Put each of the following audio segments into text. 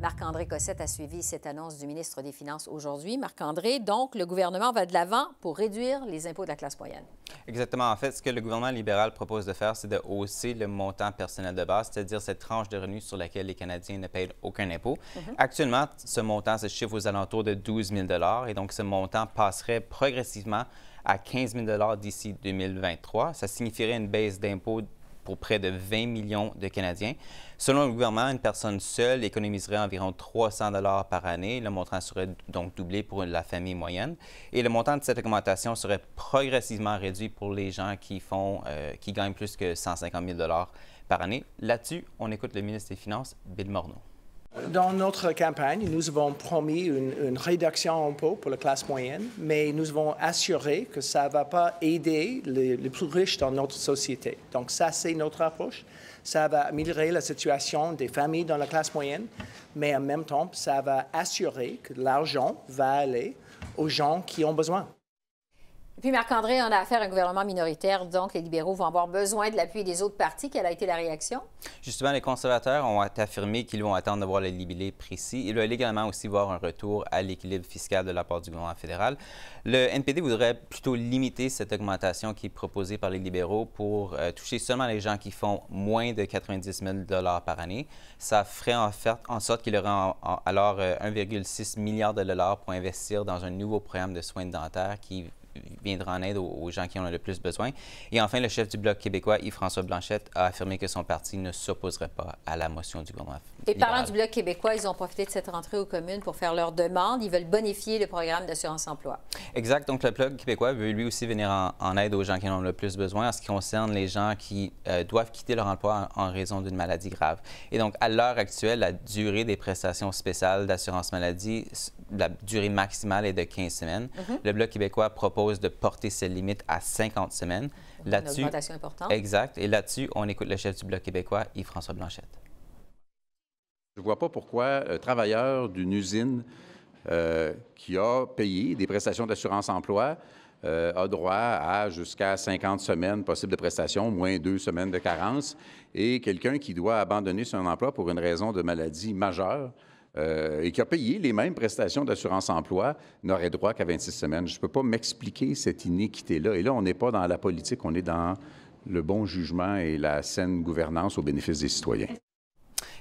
Marc-André Cossette a suivi cette annonce du ministre des Finances aujourd'hui. Marc-André, donc, le gouvernement va de l'avant pour réduire les impôts de la classe moyenne. Exactement. En fait, ce que le gouvernement libéral propose de faire, c'est de hausser le montant personnel de base, c'est-à-dire cette tranche de revenus sur laquelle les Canadiens ne payent aucun impôt. Mhm. Actuellement, ce montant se chiffre aux alentours de 12 000 et donc ce montant passerait progressivement à 15 000 d'ici 2023. Ça signifierait une baisse d'impôts près de 20 millions de Canadiens. Selon le gouvernement, une personne seule économiserait environ 300 dollars par année. Le montant serait donc doublé pour la famille moyenne. Et le montant de cette augmentation serait progressivement réduit pour les gens qui, font, euh, qui gagnent plus que 150 000 dollars par année. Là-dessus, on écoute le ministre des Finances, Bill Morneau. Dans notre campagne, nous avons promis une, réduction en impôts pour la classe moyenne, mais nous avons assuré que ça ne va pas aider les, plus riches dans notre société. Donc ça, c'est notre approche. Ça va améliorer la situation des familles dans la classe moyenne, mais en même temps, ça va assurer que l'argent va aller aux gens qui ont besoin. Puis Marc-André, on a affaire à un gouvernement minoritaire, donc les libéraux vont avoir besoin de l'appui des autres partis. Quelle a été la réaction? Justement, les conservateurs ont affirmé qu'ils vont attendre d'avoir le libellé précis. Ils veulent également aussi voir un retour à l'équilibre fiscal de la part du gouvernement fédéral. Le NPD voudrait plutôt limiter cette augmentation qui est proposée par les libéraux pour euh, toucher seulement les gens qui font moins de 90 000 par année. Ça ferait en, fait, en sorte qu'il aurait alors 1,6 euh, milliard de dollars pour investir dans un nouveau programme de soins dentaires qui viendra en aide aux, gens qui en ont le plus besoin. Et enfin, le chef du Bloc québécois, Yves-François Blanchette, a affirmé que son parti ne s'opposerait pas à la motion du gouvernement. Et parlant du Bloc québécois, ils ont profité de cette rentrée aux communes pour faire leur demande. Ils veulent bonifier le programme d'assurance-emploi. Exact. Donc, le Bloc québécois veut lui aussi venir en, aide aux gens qui en ont le plus besoin en ce qui concerne les gens qui euh, doivent quitter leur emploi en, raison d'une maladie grave. Et donc, à l'heure actuelle, la durée des prestations spéciales d'assurance maladie, la durée maximale est de 15 semaines. Mm-hmm. Le Bloc québécois propose de porter ses limites à 50 semaines. Là-dessus, augmentation importante. Exact. Et là-dessus, on écoute le chef du Bloc québécois, Yves-François Blanchette. Je ne vois pas pourquoi un euh, travailleur d'une usine euh, qui a payé des prestations d'assurance-emploi euh, a droit à jusqu'à 50 semaines possibles de prestations, moins deux semaines de carence. Et quelqu'un qui doit abandonner son emploi pour une raison de maladie majeure euh, et qui a payé les mêmes prestations d'assurance-emploi n'aurait droit qu'à 26 semaines. Je ne peux pas m'expliquer cette inéquité là Et là, on n'est pas dans la politique, on est dans le bon jugement et la saine gouvernance au bénéfice des citoyens.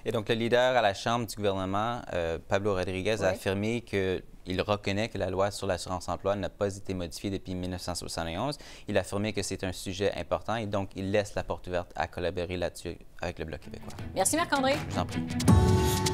Et donc, le leader à la Chambre du gouvernement, euh, Pablo Rodriguez, a affirmé qu'il reconnaît que la loi sur l'assurance-emploi n'a pas été modifiée depuis 1971. Il a affirmé que c'est un sujet important et donc il laisse la porte ouverte à collaborer là-dessus avec le Bloc québécois. Merci, Marc-André. Je vous en prie.